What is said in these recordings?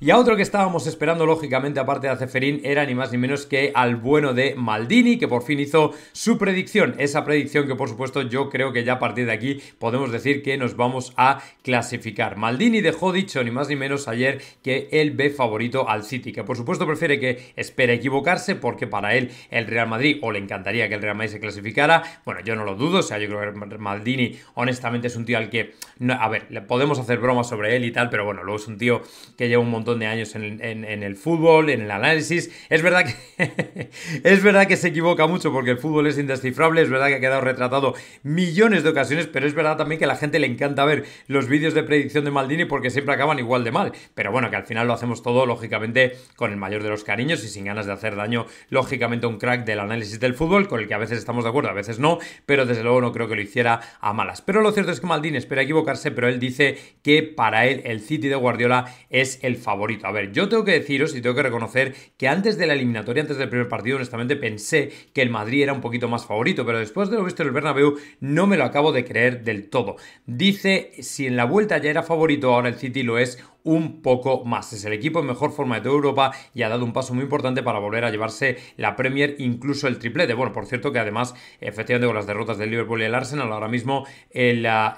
Y a otro que estábamos esperando, lógicamente, aparte de Ceferín, era ni más ni menos que al bueno de Maldini, que por fin hizo su predicción. Esa predicción que, por supuesto, yo creo que ya a partir de aquí podemos decir que nos vamos a clasificar. Maldini dejó dicho, ni más ni menos, ayer que él ve favorito al City, que por supuesto prefiere que espere equivocarse, porque para él el Real Madrid, o le encantaría que el Real Madrid se clasificara, bueno, yo no lo dudo, o sea, yo creo que Maldini, honestamente, es un tío al que, a ver, le podemos hacer bromas sobre él y tal, pero bueno, luego es un tío que lleva un montón de años en, el fútbol, en el análisis. Es verdad, que, es verdad que se equivoca mucho porque el fútbol es indescifrable, es verdad que ha quedado retratado millones de ocasiones, pero es verdad también que a la gente le encanta ver los vídeos de predicción de Maldini porque siempre acaban igual de mal. Pero bueno, que al final lo hacemos todo, lógicamente, con el mayor de los cariños y sin ganas de hacer daño, lógicamente, a un crack del análisis del fútbol, con el que a veces estamos de acuerdo, a veces no, pero desde luego no creo que lo hiciera a malas. Pero lo cierto es que Maldini espera equivocarse, pero él dice que para él el City de Guardiola es el favorito a ver, yo tengo que deciros y tengo que reconocer que antes de la eliminatoria, antes del primer partido, honestamente pensé que el Madrid era un poquito más favorito, pero después de lo visto en el Bernabéu no me lo acabo de creer del todo. Dice, si en la vuelta ya era favorito, ahora el City lo es un poco más. Es el equipo en mejor forma de toda Europa y ha dado un paso muy importante para volver a llevarse la Premier, incluso el triplete. Bueno, por cierto que además, efectivamente con las derrotas del Liverpool y el Arsenal, ahora mismo el ah,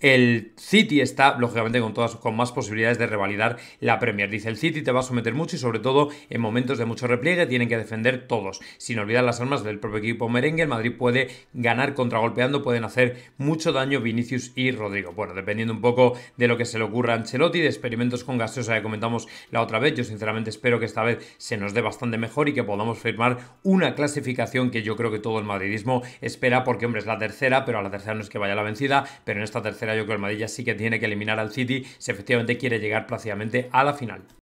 el City está, lógicamente, con todas con más posibilidades de revalidar la Premier. Dice el City te va a someter mucho y sobre todo en momentos de mucho repliegue tienen que defender todos. Sin olvidar las armas del propio equipo merengue, el Madrid puede ganar contragolpeando, pueden hacer mucho daño Vinicius y Rodrigo. Bueno, dependiendo un poco de lo que se le ocurra a Ancelotti, de experimentos con gaseosa ya comentamos la otra vez. Yo sinceramente espero que esta vez se nos dé bastante mejor y que podamos firmar una clasificación que yo creo que todo el madridismo espera, porque hombre, es la tercera, pero a la tercera no es que vaya la vencida, pero en esta tercera el yo sí que tiene que eliminar al City si efectivamente quiere llegar prácticamente a la final.